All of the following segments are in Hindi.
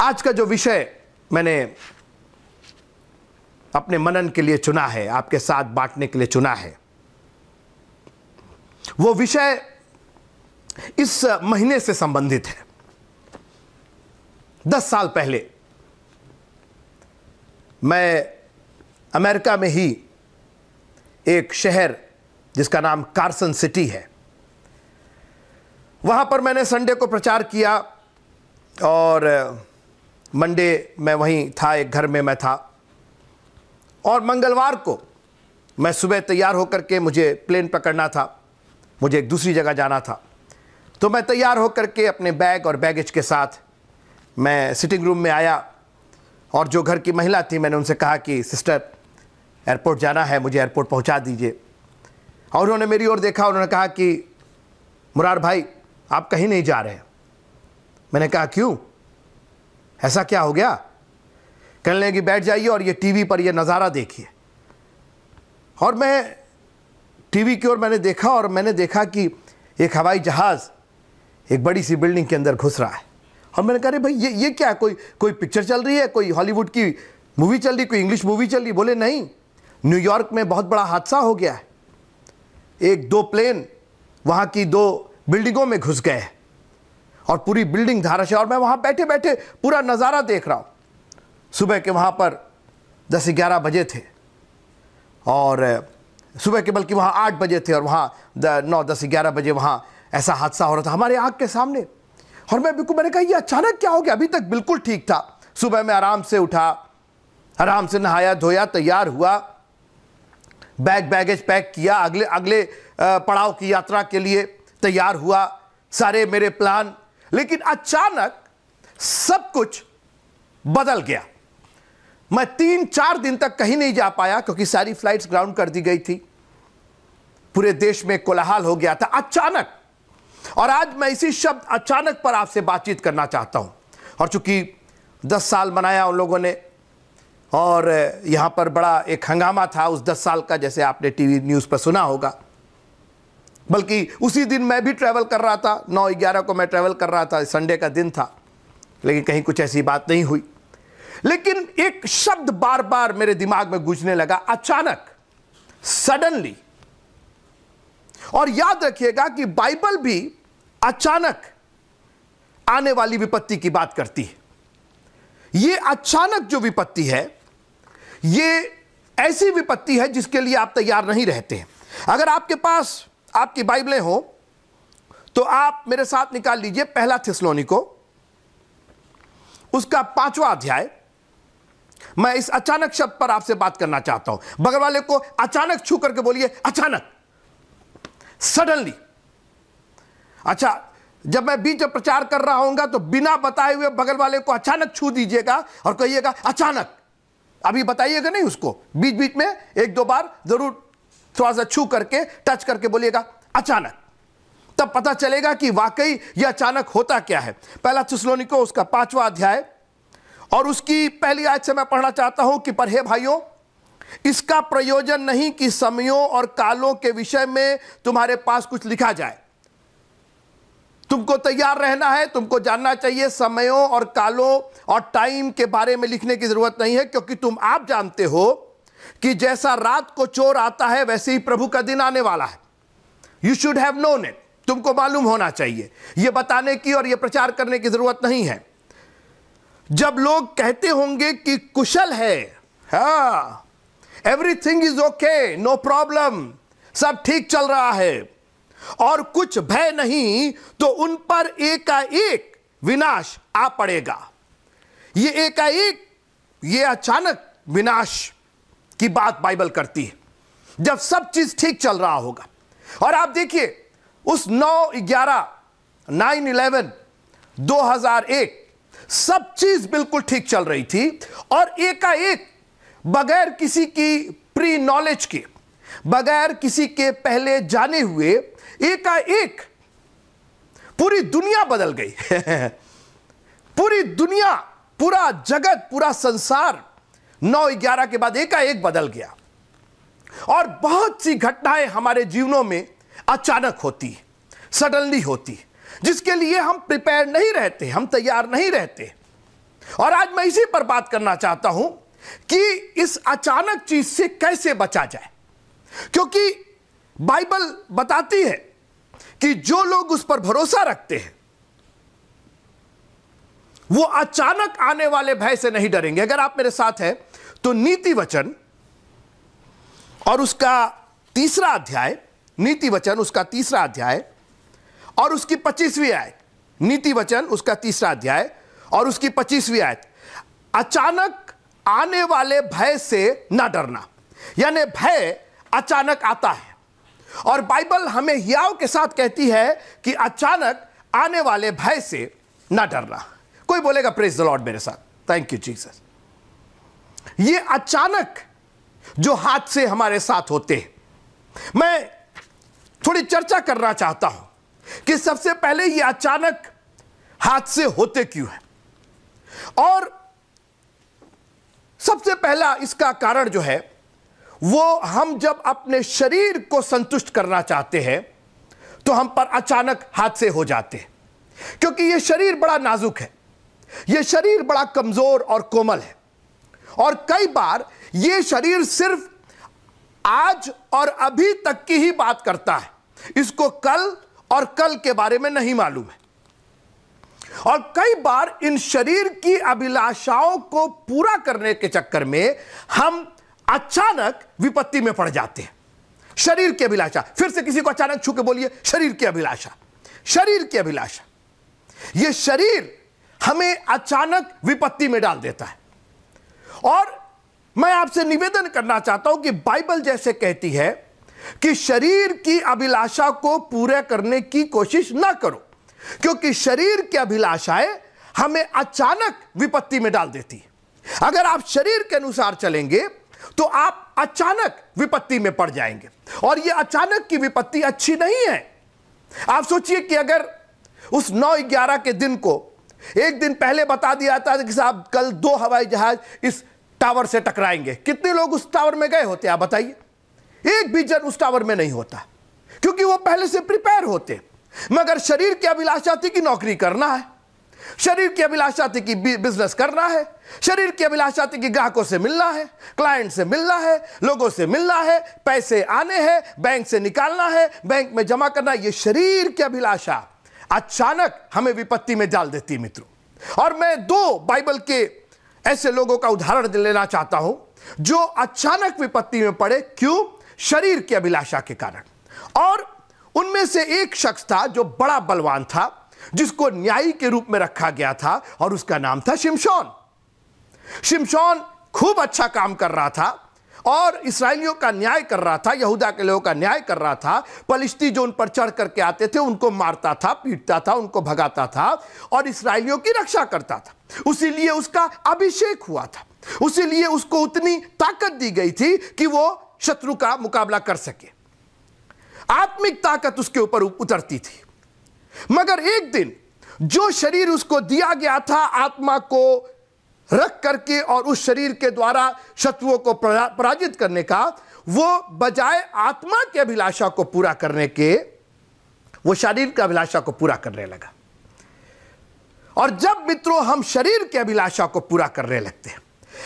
आज का जो विषय मैंने अपने मनन के लिए चुना है आपके साथ बांटने के लिए चुना है वो विषय इस महीने से संबंधित है दस साल पहले मैं अमेरिका में ही एक शहर जिसका नाम कार्सन सिटी है वहां पर मैंने संडे को प्रचार किया और मंडे मैं वहीं था एक घर में मैं था और मंगलवार को मैं सुबह तैयार होकर के मुझे प्लेन पकड़ना था मुझे एक दूसरी जगह जाना था तो मैं तैयार होकर के अपने बैग और बैगेज के साथ मैं सिटिंग रूम में आया और जो घर की महिला थी मैंने उनसे कहा कि सिस्टर एयरपोर्ट जाना है मुझे एयरपोर्ट पहुंचा दीजिए और उन्होंने मेरी ओर देखा उन्होंने कहा कि मुरार भाई आप कहीं नहीं जा रहे हैं मैंने कहा क्यों ऐसा क्या हो गया कहने लगे कि बैठ जाइए और ये टीवी पर ये नज़ारा देखिए और मैं टीवी की ओर मैंने देखा और मैंने देखा कि एक हवाई जहाज़ एक बड़ी सी बिल्डिंग के अंदर घुस रहा है और मैंने कहा भाई ये ये क्या है कोई कोई पिक्चर चल रही है कोई हॉलीवुड की मूवी चल रही कोई इंग्लिश मूवी चल रही बोले नहीं न्यूयॉर्क में बहुत बड़ा हादसा हो गया है एक दो प्लेन वहाँ की दो बिल्डिंगों में घुस गए हैं और पूरी बिल्डिंग धाराशय और मैं वहाँ बैठे बैठे पूरा नज़ारा देख रहा हूँ सुबह के वहां पर दस ग्यारह बजे थे और सुबह के बल्कि वहाँ आठ बजे थे और वहाँ नौ दस ग्यारह बजे वहाँ ऐसा हादसा हो रहा था हमारे आँख के सामने और मैं बिल्कुल मैंने कहा ये अचानक क्या हो गया अभी तक बिल्कुल ठीक था सुबह में आराम से उठा आराम से नहाया धोया तैयार हुआ बैग बैगेज पैक किया अगले अगले पड़ाव की यात्रा के लिए तैयार हुआ सारे मेरे प्लान लेकिन अचानक सब कुछ बदल गया मैं तीन चार दिन तक कहीं नहीं जा पाया क्योंकि सारी फ्लाइट्स ग्राउंड कर दी गई थी पूरे देश में कोलाहल हो गया था अचानक और आज मैं इसी शब्द अचानक पर आपसे बातचीत करना चाहता हूं और चूंकि दस साल मनाया उन लोगों ने और यहां पर बड़ा एक हंगामा था उस दस साल का जैसे आपने टीवी न्यूज़ पर सुना होगा बल्कि उसी दिन मैं भी ट्रैवल कर रहा था नौ ग्यारह को मैं ट्रैवल कर रहा था संडे का दिन था लेकिन कहीं कुछ ऐसी बात नहीं हुई लेकिन एक शब्द बार बार मेरे दिमाग में गूंजने लगा अचानक सडनली और याद रखिएगा कि बाइबल भी अचानक आने वाली विपत्ति की बात करती है यह अचानक जो विपत्ति है यह ऐसी विपत्ति है जिसके लिए आप तैयार नहीं रहते हैं अगर आपके पास आपकी बाइबलें हो तो आप मेरे साथ निकाल लीजिए पहला थिसलोनी को उसका पांचवा अध्याय मैं इस अचानक शब्द पर आपसे बात करना चाहता हूं बगल वाले को अचानक छू करके बोलिए अचानक सडनली अच्छा जब मैं बीच में प्रचार कर रहा हूंगा तो बिना बताए हुए बगल वाले को अचानक छू दीजिएगा और कहिएगा अचानक अभी बताइएगा नहीं उसको बीच बीच में एक दो बार जरूर थोड़ा सा छू करके टच करके बोलिएगा अचानक तब पता चलेगा कि वाकई यह अचानक होता क्या है पहला थिसलोनिको उसका पांचवा अध्याय और उसकी पहली आयत से मैं पढ़ना चाहता हूं कि पढ़े भाइयों इसका प्रयोजन नहीं कि समयों और कालों के विषय में तुम्हारे पास कुछ लिखा जाए तुमको तैयार रहना है तुमको जानना चाहिए समयों और कालों और टाइम के बारे में लिखने की जरूरत नहीं है क्योंकि तुम आप जानते हो कि जैसा रात को चोर आता है वैसे ही प्रभु का दिन आने वाला है you should have known it तुमको मालूम होना चाहिए यह बताने की और यह प्रचार करने की जरूरत नहीं है जब लोग कहते होंगे कि कुशल है everything is okay no problem सब ठीक चल रहा है और कुछ भय नहीं तो उन पर एकाएक विनाश आ पड़ेगा ये एकाएक ये अचानक विनाश की बात बाइबल करती है जब सब चीज ठीक चल रहा होगा और आप देखिए उस 9 11 9 11 2001 सब चीज बिल्कुल ठीक चल रही थी और एकाएक बगैर किसी की प्री नॉलेज के बगैर किसी के पहले जाने हुए एकाएक पूरी दुनिया बदल गई पूरी दुनिया पूरा जगत पूरा संसार नौ ग्यारह के बाद एकाएक बदल गया और बहुत सी घटनाएं हमारे जीवनों में अचानक होती सडनली होती जिसके लिए हम प्रिपेयर नहीं रहते हम तैयार नहीं रहते और आज मैं इसी पर बात करना चाहता हूं कि इस अचानक चीज से कैसे बचा जाए क्योंकि बाइबल बताती है कि जो लोग उस पर भरोसा रखते हैं वो अचानक आने वाले भय से नहीं डरेंगे अगर आप मेरे साथ हैं तो नीति वचन और उसका तीसरा अध्याय नीति वचन उसका तीसरा अध्याय और उसकी पच्चीसवीं आयत नीति वचन उसका तीसरा अध्याय और उसकी पच्चीसवीं आयत अचानक आने वाले भय से ना डरना यानी भय अचानक आता है और बाइबल हमें याओ के साथ कहती है कि अचानक आने वाले भय से ना डरना कोई बोलेगा प्रेस द लॉर्ड मेरे साथ थैंक यू जीसस ये अचानक जो हादसे हमारे साथ होते हैं मैं थोड़ी चर्चा करना चाहता हूं कि सबसे पहले ये अचानक हादसे होते क्यों है और सबसे पहला इसका कारण जो है वो हम जब अपने शरीर को संतुष्ट करना चाहते हैं तो हम पर अचानक हादसे हो जाते हैं क्योंकि ये शरीर बड़ा नाजुक है यह शरीर बड़ा कमजोर और कोमल है और कई बार यह शरीर सिर्फ आज और अभी तक की ही बात करता है इसको कल और कल के बारे में नहीं मालूम है और कई बार इन शरीर की अभिलाषाओं को पूरा करने के चक्कर में हम अचानक विपत्ति में पड़ जाते हैं शरीर की अभिलाषा फिर से किसी को अचानक छू के बोलिए शरीर की अभिलाषा शरीर की अभिलाषा यह शरीर हमें अचानक विपत्ति में डाल देता है और मैं आपसे निवेदन करना चाहता हूं कि बाइबल जैसे कहती है कि शरीर की अभिलाषा को पूरा करने की कोशिश ना करो क्योंकि शरीर की अभिलाषाएं हमें अचानक विपत्ति में डाल देती है अगर आप शरीर के अनुसार चलेंगे तो आप अचानक विपत्ति में पड़ जाएंगे और यह अचानक की विपत्ति अच्छी नहीं है आप सोचिए कि अगर उस नौ ग्यारह के दिन को एक दिन पहले बता दिया था कि साहब कल दो हवाई जहाज इस टावर से टकराएंगे कितने लोग उस टावर में गए होते आप बताइए एक भी जन उस टावर में नहीं होता क्योंकि वो पहले से प्रिपेयर होते मगर शरीर की अभिलाषा थी कि नौकरी करना है शरीर की अभिलाषा थी कि बिजनेस करना है शरीर की अभिलाषा थी कि ग्राहकों से मिलना है क्लाइंट से मिलना है लोगों से मिलना है पैसे आने हैं बैंक से निकालना है बैंक में जमा करना ये शरीर की अभिलाषा अचानक हमें विपत्ति में डाल देती है मित्रों और मैं दो बाइबल के ऐसे लोगों का उदाहरण लेना चाहता हूं जो अचानक विपत्ति में पड़े क्यों शरीर की अभिलाषा के कारण और उनमें से एक शख्स था जो बड़ा बलवान था जिसको न्यायी के रूप में रखा गया था और उसका नाम था शिमशौन शिमशौन खूब अच्छा काम कर रहा था और इसराइलियों का न्याय कर रहा था यहूदा के लोगों का न्याय कर रहा था पलिश्ती जो उन पर चढ़ करके आते थे उनको मारता था पीटता था उनको भगाता था और इसराइलियों की रक्षा करता था उसीलिए उसका अभिषेक हुआ था उसीलिए उसको उतनी ताकत दी गई थी कि वो शत्रु का मुकाबला कर सके आत्मिक ताकत उसके ऊपर उतरती थी मगर एक दिन जो शरीर उसको दिया गया था आत्मा को रख करके और उस शरीर के द्वारा शत्रुओं को पराजित करने का वो बजाय आत्मा की अभिलाषा को पूरा करने के वो शरीर की अभिलाषा को पूरा करने लगा और जब मित्रों हम शरीर की अभिलाषा को पूरा करने लगते हैं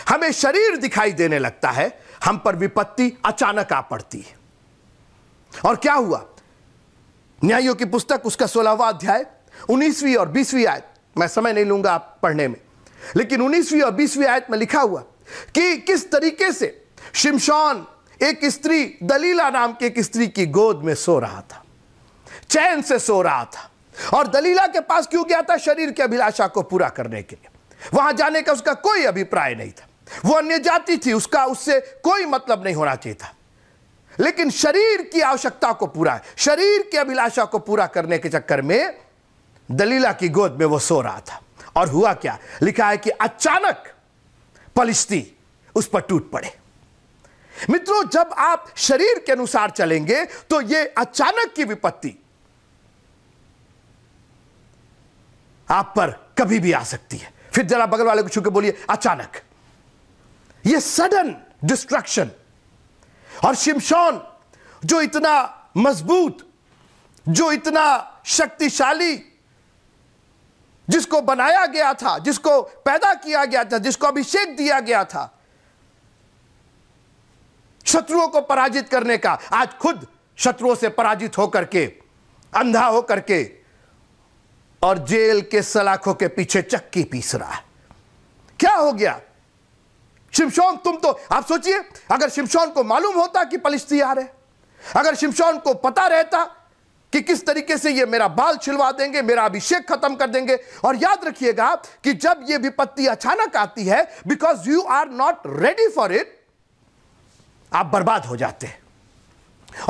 हमें शरीर दिखाई देने लगता है हम पर विपत्ति अचानक आ पड़ती है और क्या हुआ न्यायों की पुस्तक उसका सोलहवा अध्याय उन्नीसवीं और बीसवीं आयत मैं समय नहीं लूंगा आप पढ़ने में लेकिन उन्नीसवीं और बीसवीं आयत में लिखा हुआ कि किस तरीके से शिमशान एक स्त्री दलीला नाम की एक स्त्री की गोद में सो रहा था चैन से सो रहा था और दलीला के पास क्यों गया था शरीर की अभिलाषा को पूरा करने के लिए वहां जाने का उसका कोई अभिप्राय नहीं था वो अन्य जाति थी उसका उससे कोई मतलब नहीं होना चाहिए था लेकिन शरीर की आवश्यकता को पूरा शरीर की अभिलाषा को पूरा करने के चक्कर में दलीला की गोद में वो सो रहा था और हुआ क्या लिखा है कि अचानक पलिश्ती उस पर टूट पड़े मित्रों जब आप शरीर के अनुसार चलेंगे तो यह अचानक की विपत्ति आप पर कभी भी आ सकती है फिर जरा बगल वाले को छू के बोलिए अचानक यह सडन डिस्ट्रक्शन और शिमशोन जो इतना मजबूत जो इतना शक्तिशाली जिसको बनाया गया था जिसको पैदा किया गया था जिसको अभिषेक दिया गया था शत्रुओं को पराजित करने का आज खुद शत्रुओं से पराजित होकर के अंधा होकर के और जेल के सलाखों के पीछे चक्की पीस रहा है क्या हो गया शिमशोन तुम तो आप सोचिए अगर शिमशोन को मालूम होता कि पलिश्ती आ रहे अगर शिमशोन को पता रहता कि किस तरीके से ये मेरा बाल छिलवा देंगे मेरा अभिषेक खत्म कर देंगे और याद रखिएगा कि जब ये विपत्ति अचानक आती है because you are not ready for it आप बर्बाद हो जाते हैं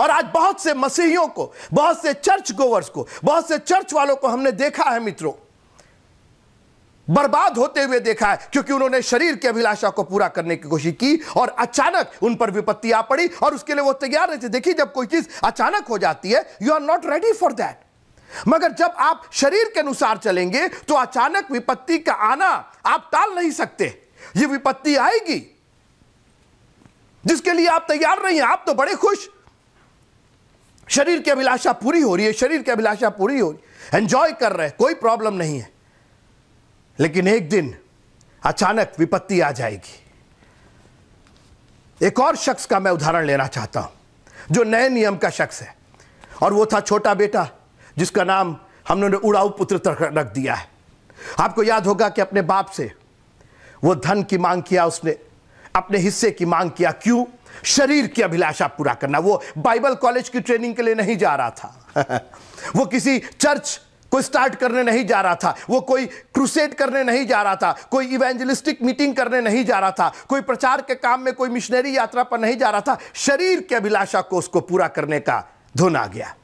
और आज बहुत से मसीहियों को बहुत से चर्च गोवर्स को बहुत से चर्च वालों को हमने देखा है मित्रों बर्बाद होते हुए देखा है क्योंकि उन्होंने शरीर की अभिलाषा को पूरा करने की कोशिश की और अचानक उन पर विपत्ति आ पड़ी और उसके लिए वो तैयार नहीं थे देखिए जब कोई चीज अचानक हो जाती है you are not ready for that मगर जब आप शरीर के अनुसार चलेंगे तो अचानक विपत्ति का आना आप टाल नहीं सकते ये विपत्ति आएगी जिसके लिए आप तैयार नहीं आप तो बड़े खुश शरीर की अभिलाषा पूरी हो रही है शरीर की अभिलाषा पूरी हो रही है एंजॉय कर रहे हैं कोई प्रॉब्लम नहीं है लेकिन एक दिन अचानक विपत्ति आ जाएगी एक और शख्स का मैं उदाहरण लेना चाहता हूं जो नए नियम का शख्स है और वो था छोटा बेटा जिसका नाम हमने उड़ाऊ पुत्र रख दिया है आपको याद होगा कि अपने बाप से वो धन की मांग किया उसने अपने हिस्से की मांग किया क्यों शरीर की अभिलाषा पूरा करना वो बाइबल कॉलेज की ट्रेनिंग के लिए नहीं जा रहा था वो किसी चर्च कोई स्टार्ट करने नहीं जा रहा था वो कोई क्रुसेड करने नहीं जा रहा था कोई इवेंजलिस्टिक मीटिंग करने नहीं जा रहा था कोई प्रचार के काम में कोई मिशनरी यात्रा पर नहीं जा रहा था शरीर के अभिलाषा को उसको पूरा करने का धुन आ गया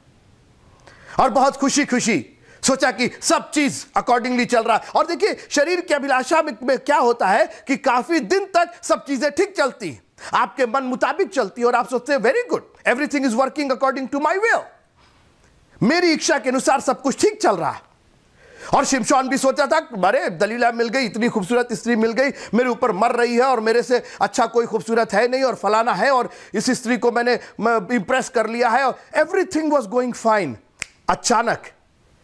और बहुत खुशी खुशी सोचा कि सब चीज अकॉर्डिंगली चल रहा और देखिए शरीर की अभिलाषा में, क्या होता है कि काफी दिन तक सब चीजें ठीक चलती आपके मन मुताबिक चलती और आप सोचते हैं very good everything is working according to my wave मेरी इच्छा के अनुसार सब कुछ ठीक चल रहा है और शिमशान भी सोचा था अरे दलीला मिल गई इतनी खूबसूरत स्त्री मिल गई मेरे ऊपर मर रही है और मेरे से अच्छा कोई खूबसूरत है नहीं और फलाना है और इस स्त्री को मैंने इंप्रेस कर लिया है और एवरीथिंग वॉज गोइंग फाइन अचानक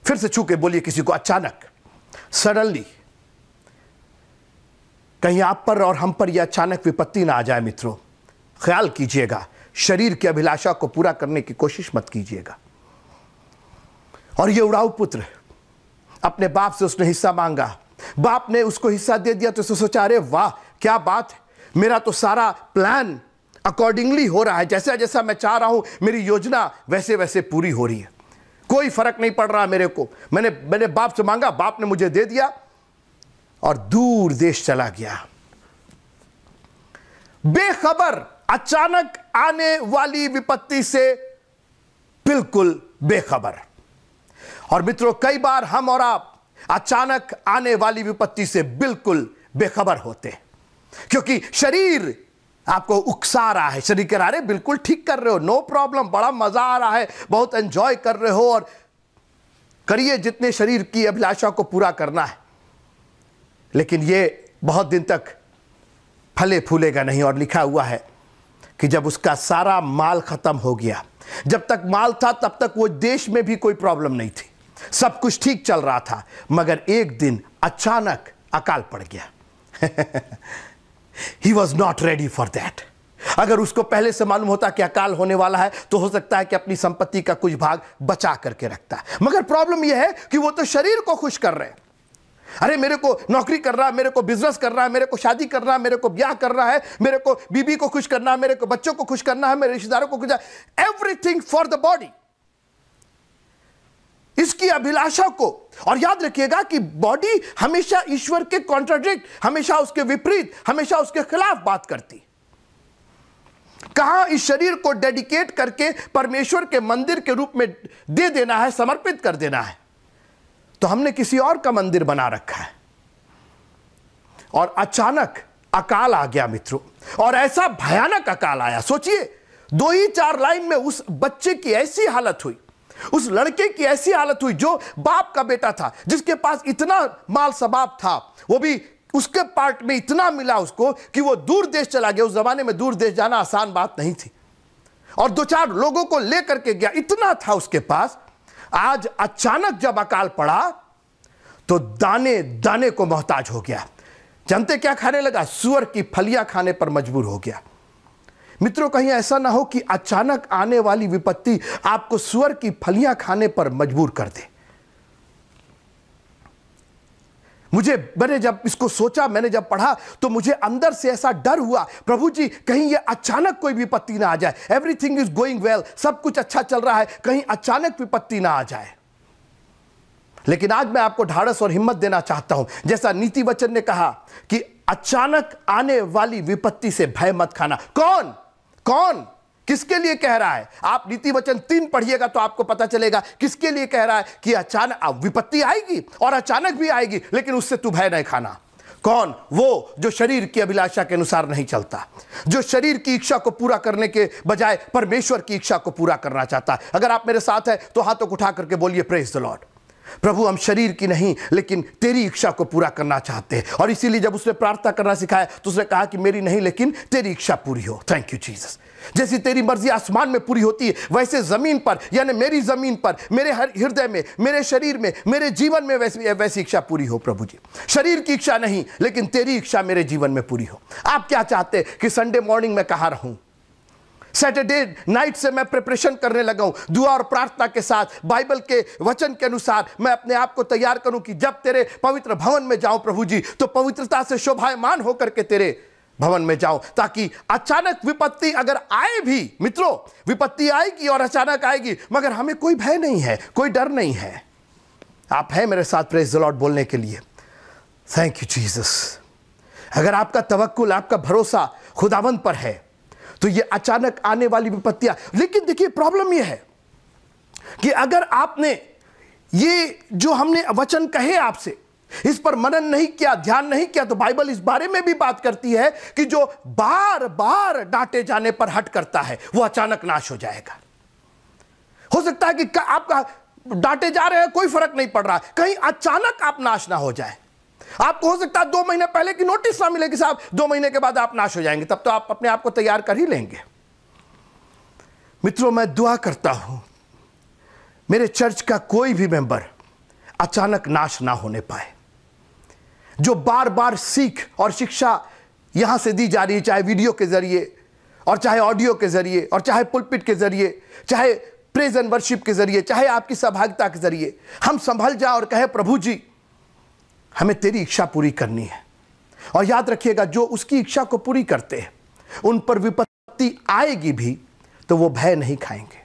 फिर से छू के बोलिए किसी को अचानक सडनली कहीं आप पर और हम पर यह अचानक विपत्ति ना आ जाए मित्रों ख्याल कीजिएगा शरीर की अभिलाषा को पूरा करने की कोशिश मत कीजिएगा और ये उड़ाऊ पुत्र अपने बाप से उसने हिस्सा मांगा बाप ने उसको हिस्सा दे दिया तो उसने सोचा अरे वाह क्या बात मेरा तो सारा प्लान अकॉर्डिंगली हो रहा है जैसा जैसा मैं चाह रहा हूं मेरी योजना वैसे वैसे पूरी हो रही है कोई फर्क नहीं पड़ रहा मेरे को मैंने मैंने बाप से मांगा बाप ने मुझे दे दिया और दूर देश चला गया बेखबर अचानक आने वाली विपत्ति से बिल्कुल बेखबर और मित्रों कई बार हम और आप अचानक आने वाली विपत्ति से बिल्कुल बेखबर होते हैं क्योंकि शरीर आपको उकसा रहा है शरीर कह रहा है बिल्कुल ठीक कर रहे हो नो प्रॉब्लम बड़ा मजा आ रहा है बहुत एंजॉय कर रहे हो और करिए जितने शरीर की अभिलाषा को पूरा करना है लेकिन ये बहुत दिन तक फले फूलेगा नहीं और लिखा हुआ है कि जब उसका सारा माल खत्म हो गया जब तक माल था तब तक वो देश में भी कोई प्रॉब्लम नहीं थी सब कुछ ठीक चल रहा था मगर एक दिन अचानक अकाल पड़ गया he was not ready for that अगर उसको पहले से मालूम होता कि अकाल होने वाला है तो हो सकता है कि अपनी संपत्ति का कुछ भाग बचा करके रखता मगर प्रॉब्लम यह है कि वो तो शरीर को खुश कर रहे हैं अरे मेरे को नौकरी कर रहा है मेरे को बिजनेस कर रहा है मेरे को शादी कर रहा है मेरे को ब्याह कर रहा है मेरे को बीबी को खुश करना है मेरे को बच्चों को खुश करना है मेरे रिश्तेदारों को खुश एवरीथिंग फॉर द बॉडी इसकी अभिलाषा को और याद रखिएगा कि बॉडी हमेशा ईश्वर के कॉन्ट्राडिक्ट हमेशा उसके विपरीत हमेशा उसके खिलाफ बात करती कहा इस शरीर को डेडिकेट करके परमेश्वर के मंदिर के रूप में दे देना है समर्पित कर देना है तो हमने किसी और का मंदिर बना रखा है और अचानक अकाल आ गया मित्रों और ऐसा भयानक अकाल आया सोचिए दो ही चार लाइन में उस बच्चे की ऐसी हालत हुई उस लड़के की ऐसी हालत हुई जो बाप का बेटा था जिसके पास इतना माल सबाब था वो भी उसके पार्ट में इतना मिला उसको कि वो दूर देश चला गया उस जमाने में दूर देश जाना आसान बात नहीं थी और दो चार लोगों को लेकर के गया इतना था उसके पास आज अचानक जब अकाल पड़ा तो दाने दाने को मोहताज हो गया जानते क्या खाने लगा सुअर की फलियां खाने पर मजबूर हो गया मित्रों कहीं ऐसा ना हो कि अचानक आने वाली विपत्ति आपको स्वर की फलियां खाने पर मजबूर कर दे मुझे मैंने जब इसको सोचा मैंने जब पढ़ा तो मुझे अंदर से ऐसा डर हुआ प्रभु जी कहीं ये अचानक कोई विपत्ति ना आ जाए एवरीथिंग इज गोइंग वेल सब कुछ अच्छा चल रहा है कहीं अचानक विपत्ति ना आ जाए लेकिन आज मैं आपको ढाड़स और हिम्मत देना चाहता हूं जैसा नीति वचन ने कहा कि अचानक आने वाली विपत्ति से भय मत खाना कौन कौन किसके लिए कह रहा है आप नीति वचन तीन पढ़िएगा तो आपको पता चलेगा किसके लिए कह रहा है कि अचानक विपत्ति आएगी और अचानक भी आएगी लेकिन उससे तू भय नहीं खाना कौन वो जो शरीर की अभिलाषा के अनुसार नहीं चलता जो शरीर की इच्छा को पूरा करने के बजाय परमेश्वर की इच्छा को पूरा करना चाहता है अगर आप मेरे साथ हैं तो हाथों को उठा करके बोलिए प्रेस द लॉर्ड प्रभु हम शरीर की नहीं लेकिन तेरी इच्छा को पूरा करना चाहते हैं और इसीलिए जब उसने प्रार्थना करना सिखाया तो उसने कहा कि मेरी नहीं लेकिन तेरी इच्छा पूरी हो थैंक यू जीसस जैसी तेरी मर्जी आसमान में पूरी होती है वैसे ज़मीन पर यानी मेरी ज़मीन पर मेरे हर हृदय में मेरे शरीर में मेरे जीवन में वैसी वैसी इच्छा पूरी हो प्रभु जी शरीर की इच्छा नहीं लेकिन तेरी इच्छा मेरे जीवन में पूरी हो आप क्या चाहते हैं कि संडे मॉर्निंग में कहाँ रहूँ सैटरडे नाइट से मैं प्रिपरेशन करने लगा हूं दुआ और प्रार्थना के साथ बाइबल के वचन के अनुसार मैं अपने आप को तैयार करूं कि जब तेरे पवित्र भवन में जाऊं प्रभु जी तो पवित्रता से शोभायमान होकर के तेरे भवन में जाओ ताकि अचानक विपत्ति अगर आए भी मित्रों विपत्ति आएगी और अचानक आएगी मगर हमें कोई भय नहीं है कोई डर नहीं है आप हैं मेरे साथ प्रेस लॉर्ड बोलने के लिए थैंक यू जीसस अगर आपका तवक्ल आपका भरोसा खुदावंत पर है तो ये अचानक आने वाली विपत्तियां लेकिन देखिए प्रॉब्लम ये है कि अगर आपने ये जो हमने वचन कहे आपसे इस पर मनन नहीं किया ध्यान नहीं किया तो बाइबल इस बारे में भी बात करती है कि जो बार बार डांटे जाने पर हट करता है वो अचानक नाश हो जाएगा हो सकता है कि आपका डांटे जा रहे हैं कोई फर्क नहीं पड़ रहा कहीं अचानक आप नाश ना हो जाए आपको हो सकता है दो महीने पहले की नोटिस ना मिले कि साहब दो महीने के बाद आप नाश हो जाएंगे तब तो आप अपने आप को तैयार कर ही लेंगे मित्रों मैं दुआ करता हूं मेरे चर्च का कोई भी मेंबर अचानक नाश ना होने पाए जो बार बार सीख और शिक्षा यहां से दी जा रही है चाहे वीडियो के जरिए और चाहे ऑडियो के जरिए और चाहे पुलपिट के जरिए चाहे प्रेज वर्शिप के जरिए चाहे आपकी सहभागिता के जरिए हम संभल जाए और कहे प्रभु जी हमें तेरी इच्छा पूरी करनी है और याद रखिएगा जो उसकी इच्छा को पूरी करते हैं उन पर विपत्ति आएगी भी तो वो भय नहीं खाएंगे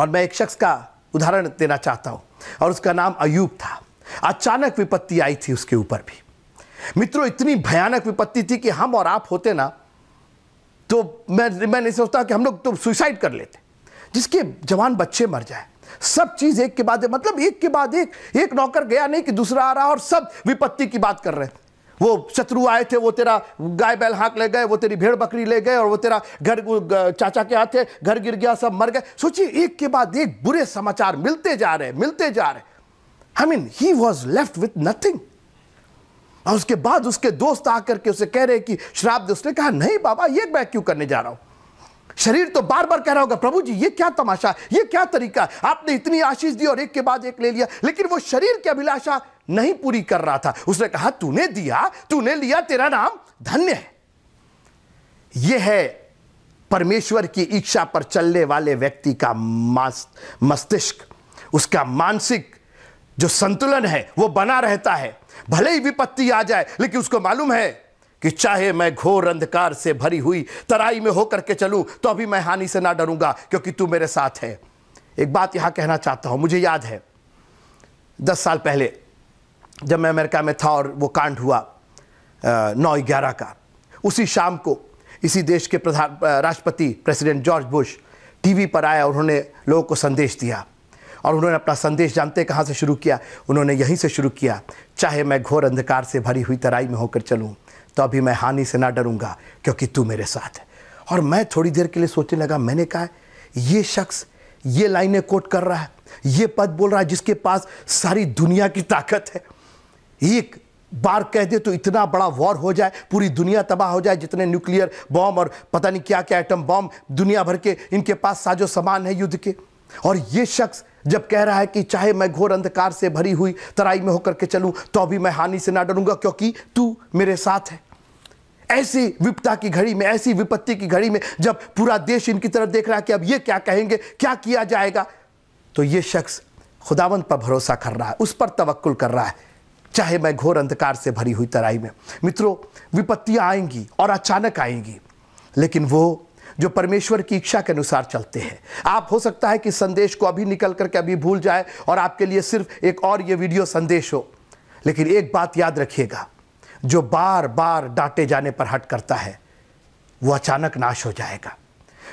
और मैं एक शख्स का उदाहरण देना चाहता हूं और उसका नाम अयूब था अचानक विपत्ति आई थी उसके ऊपर भी मित्रों इतनी भयानक विपत्ति थी कि हम और आप होते ना तो मैं मैं नहीं सोचता कि हम लोग तो सुसाइड कर लेते जिसके जवान बच्चे मर जाए सब चीज एक के बाद एक मतलब एक के बाद एक एक नौकर गया नहीं कि दूसरा आ रहा और सब विपत्ति की बात कर रहे वो शत्रु आए थे वो तेरा गाय बैल हाँक ले गए वो तेरी भेड़ बकरी ले गए और वो तेरा घर चाचा के हाथ थे घर गिर गया सब मर गए सोचिए एक के बाद एक बुरे समाचार मिलते जा रहे मिलते जा रहे I mean he was left with nothing और उसके बाद उसके दोस्त आकर के उसे कह रहे कि श्राप दे उसने कहा नहीं बाबा ये मैं क्यों करने जा रहा हूं शरीर तो बार बार कह रहा होगा प्रभु जी ये क्या तमाशा ये क्या तरीका आपने इतनी आशीष दी और एक के बाद एक ले लिया लेकिन वो शरीर की अभिलाषा नहीं पूरी कर रहा था उसने कहा तूने दिया तूने लिया तेरा नाम धन्य है यह है परमेश्वर की इच्छा पर चलने वाले व्यक्ति का मस्तिष्क उसका मानसिक जो संतुलन है वो बना रहता है भले ही विपत्ति आ जाए लेकिन उसको मालूम है कि चाहे मैं घोर अंधकार से भरी हुई तराई में होकर के चलूं तो अभी मैं हानि से ना डरूंगा क्योंकि तू मेरे साथ है एक बात यहाँ कहना चाहता हूँ मुझे याद है दस साल पहले जब मैं अमेरिका में था और वो कांड हुआ नौ ग्यारह का उसी शाम को इसी देश के प्रधान राष्ट्रपति प्रेसिडेंट जॉर्ज बुश टीवी पर आया और उन्होंने लोगों को संदेश दिया और उन्होंने अपना संदेश जानते कहाँ से शुरू किया उन्होंने यहीं से शुरू किया चाहे मैं घोर अंधकार से भरी हुई तराई में होकर चलूँ तो अभी मैं हानि से ना डरूंगा क्योंकि तू मेरे साथ है और मैं थोड़ी देर के लिए सोचने लगा मैंने कहा ये शख्स ये लाइनें कोट कर रहा है ये पद बोल रहा है जिसके पास सारी दुनिया की ताकत है एक बार कह दे तो इतना बड़ा वॉर हो जाए पूरी दुनिया तबाह हो जाए जितने न्यूक्लियर बॉम्ब और पता नहीं क्या क्या एटम बॉम्ब दुनिया भर के इनके पास साजो सामान है युद्ध के और ये शख्स जब कह रहा है कि चाहे मैं घोर अंधकार से भरी हुई तराई में होकर के चलूं तो अभी मैं हानि से ना डरूंगा क्योंकि तू मेरे साथ है ऐसी विपता की घड़ी में ऐसी विपत्ति की घड़ी में जब पूरा देश इनकी तरफ देख रहा है कि अब ये क्या कहेंगे क्या किया जाएगा तो ये शख्स खुदावंत पर भरोसा कर रहा है उस पर तवक्कुल कर रहा है चाहे मैं घोर अंधकार से भरी हुई तराई में मित्रों विपत्तियाँ आएंगी और अचानक आएंगी लेकिन वो जो परमेश्वर की इच्छा के अनुसार चलते हैं आप हो सकता है कि संदेश को अभी निकल करके अभी भूल जाए और आपके लिए सिर्फ एक और ये वीडियो संदेश हो लेकिन एक बात याद रखिएगा जो बार बार डांटे जाने पर हट करता है वो अचानक नाश हो जाएगा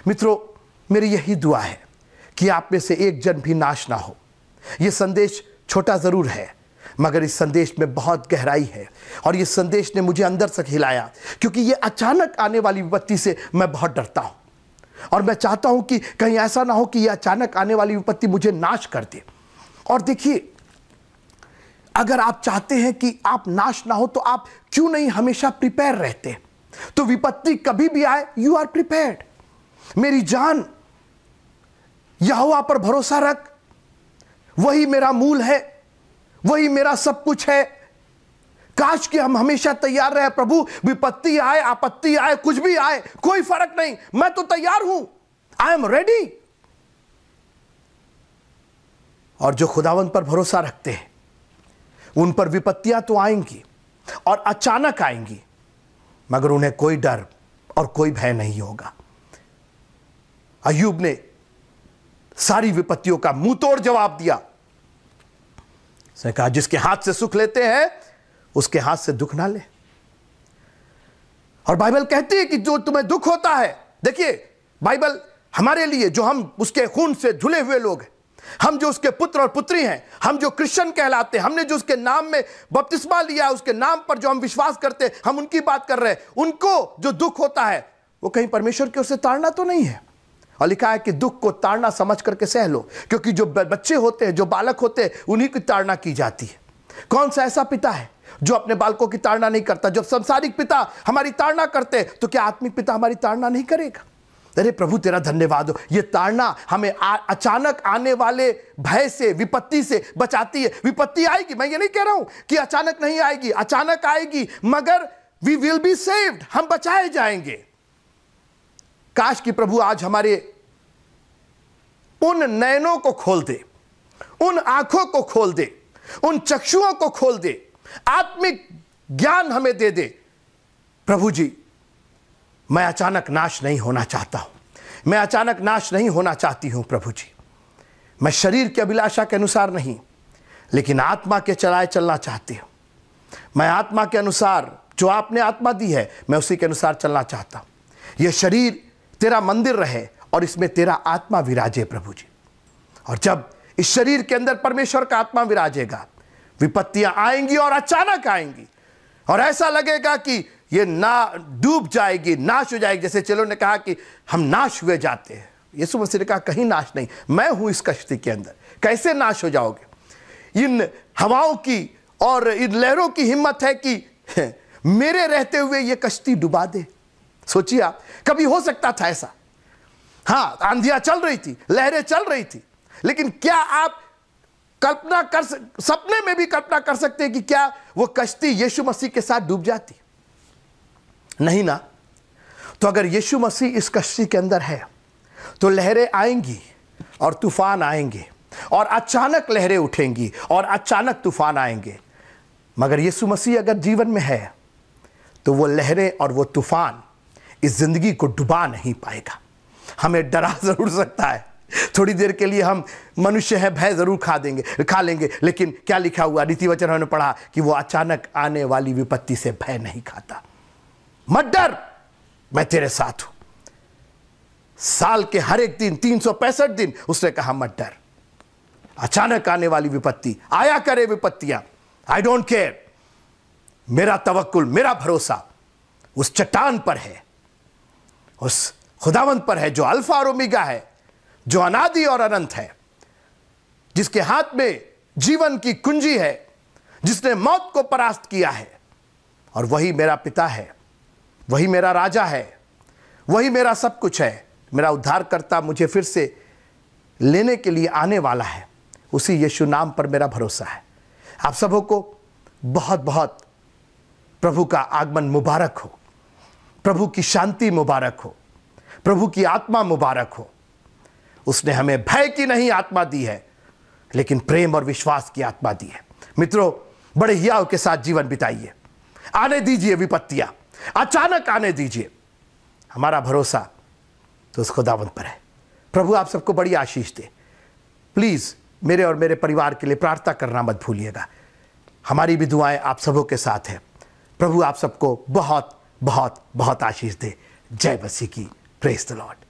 मित्रों मेरी यही दुआ है कि आप में से एक जन भी नाश ना हो ये संदेश छोटा ज़रूर है मगर इस संदेश में बहुत गहराई है और ये संदेश ने मुझे अंदर से हिलाया क्योंकि ये अचानक आने वाली विपत्ति से मैं बहुत डरता हूँ और मैं चाहता हूँ कि कहीं ऐसा ना हो कि यह अचानक आने वाली विपत्ति मुझे नाश कर दे और देखिए अगर आप चाहते हैं कि आप नाश ना हो तो आप क्यों नहीं हमेशा प्रिपेयर रहते तो विपत्ति कभी भी आए यू आर प्रिपेयर्ड मेरी जान यहुआ पर भरोसा रख वही मेरा मूल है वही मेरा सब कुछ है काश कि हम हमेशा तैयार रहे प्रभु विपत्ति आए आपत्ति आए कुछ भी आए कोई फर्क नहीं मैं तो तैयार हूं आई एम रेडी और जो खुदावंत पर भरोसा रखते हैं उन पर विपत्तियां तो आएंगी और अचानक आएंगी मगर उन्हें कोई डर और कोई भय नहीं होगा अयूब ने सारी विपत्तियों का मुंह तोड़ जवाब दिया कहा जिसके हाथ से सुख लेते हैं उसके हाथ से दुख ना ले और बाइबल कहती है कि जो तुम्हें दुख होता है देखिए बाइबल हमारे लिए जो हम उसके खून से झुले हुए लोग हैं हम जो उसके पुत्र और पुत्री हैं हम जो क्रिश्चियन कहलाते हैं हमने जो उसके नाम में बपतिस्मा लिया उसके नाम पर जो हम विश्वास करते हैं हम उनकी बात कर रहे हैं उनको जो दुख होता है वो कहीं परमेश्वर की ओर से ताड़ना तो नहीं है और लिखा है कि दुख को ताड़ना समझ करके सह लो क्योंकि जो बच्चे होते हैं जो बालक होते हैं उन्हीं की ताड़ना की जाती है कौन सा ऐसा पिता है जो अपने बालकों की ताड़ना नहीं करता जब संसारिक पिता हमारी ताड़ना करते तो क्या आत्मिक पिता हमारी ताड़ना नहीं करेगा अरे प्रभु तेरा धन्यवाद हो ये ताड़ना हमें आ, अचानक आने वाले भय से विपत्ति से बचाती है विपत्ति आएगी मैं ये नहीं कह रहा हूं कि अचानक नहीं आएगी अचानक आएगी मगर वी विल बी सेव्ड हम बचाए जाएंगे काश कि प्रभु आज हमारे उन नयनों को खोल दे उन आंखों को खोल दे उन चक्षुओं को खोल दे आत्मिक ज्ञान हमें दे दे प्रभु जी मैं अचानक नाश नहीं होना चाहता हूं मैं अचानक नाश नहीं होना चाहती हूं प्रभु जी मैं शरीर की अभिलाषा के अनुसार नहीं लेकिन आत्मा के चलाए चलना चाहती हूँ मैं आत्मा के अनुसार जो आपने आत्मा दी है मैं उसी के अनुसार चलना चाहता हूं यह शरीर तेरा मंदिर रहे और इसमें तेरा आत्मा विराजे प्रभु जी और जब इस शरीर के अंदर परमेश्वर का आत्मा विराजेगा विपत्तियां आएंगी और अचानक आएंगी और ऐसा लगेगा कि ये ना डूब जाएगी नाश हो जाएगी जैसे चलो ने कहा कि हम नाश हुए जाते हैं यीशु मसीह ने कहा कहीं नाश नहीं मैं हूं इस कश्ती के अंदर कैसे नाश हो जाओगे इन हवाओं की और इन लहरों की हिम्मत है कि मेरे रहते हुए ये कश्ती डुबा दे सोचिए आप कभी हो सकता था ऐसा हाँ आंधिया चल रही थी लहरें चल रही थी लेकिन क्या आप कल्पना कर सपने में भी कल्पना कर सकते हैं कि क्या वो कश्ती यीशु मसीह के साथ डूब जाती नहीं ना तो अगर यीशु मसीह इस कश्ती के अंदर है तो लहरें आएंगी और तूफान आएंगे और अचानक लहरें उठेंगी और अचानक तूफान आएंगे मगर यीशु मसीह अगर जीवन में है तो वो लहरें और वो तूफान इस ज़िंदगी को डुबा नहीं पाएगा हमें डरा ज़रूर सकता है थोड़ी देर के लिए हम मनुष्य है भय ज़रूर खा देंगे खा लेंगे लेकिन क्या लिखा हुआ रीति वचन उन्होंने पढ़ा कि वो अचानक आने वाली विपत्ति से भय नहीं खाता मत डर मैं तेरे साथ हूं साल के हर एक दिन तीन दिन उसने कहा मत डर अचानक आने वाली विपत्ति आया करे विपत्तियां आई डोंट केयर मेरा तवक्ल मेरा भरोसा उस चट्टान पर है उस खुदावंत पर है जो अल्फा और ओमेगा है जो अनादि और अनंत है जिसके हाथ में जीवन की कुंजी है जिसने मौत को परास्त किया है और वही मेरा पिता है वही मेरा राजा है वही मेरा सब कुछ है मेरा उद्धारकर्ता मुझे फिर से लेने के लिए आने वाला है उसी यीशु नाम पर मेरा भरोसा है आप सबों को बहुत बहुत प्रभु का आगमन मुबारक हो प्रभु की शांति मुबारक हो प्रभु की आत्मा मुबारक हो उसने हमें भय की नहीं आत्मा दी है लेकिन प्रेम और विश्वास की आत्मा दी है मित्रों बड़े हियाव के साथ जीवन बिताइए आने दीजिए विपत्तियां अचानक आने दीजिए हमारा भरोसा तो उस खुदावंत पर है प्रभु आप सबको बड़ी आशीष दे प्लीज़ मेरे और मेरे परिवार के लिए प्रार्थना करना मत भूलिएगा हमारी भी दुआएं आप सबों के साथ हैं प्रभु आप सबको बहुत बहुत बहुत आशीष दे जय बसी की प्रेस द लॉर्ड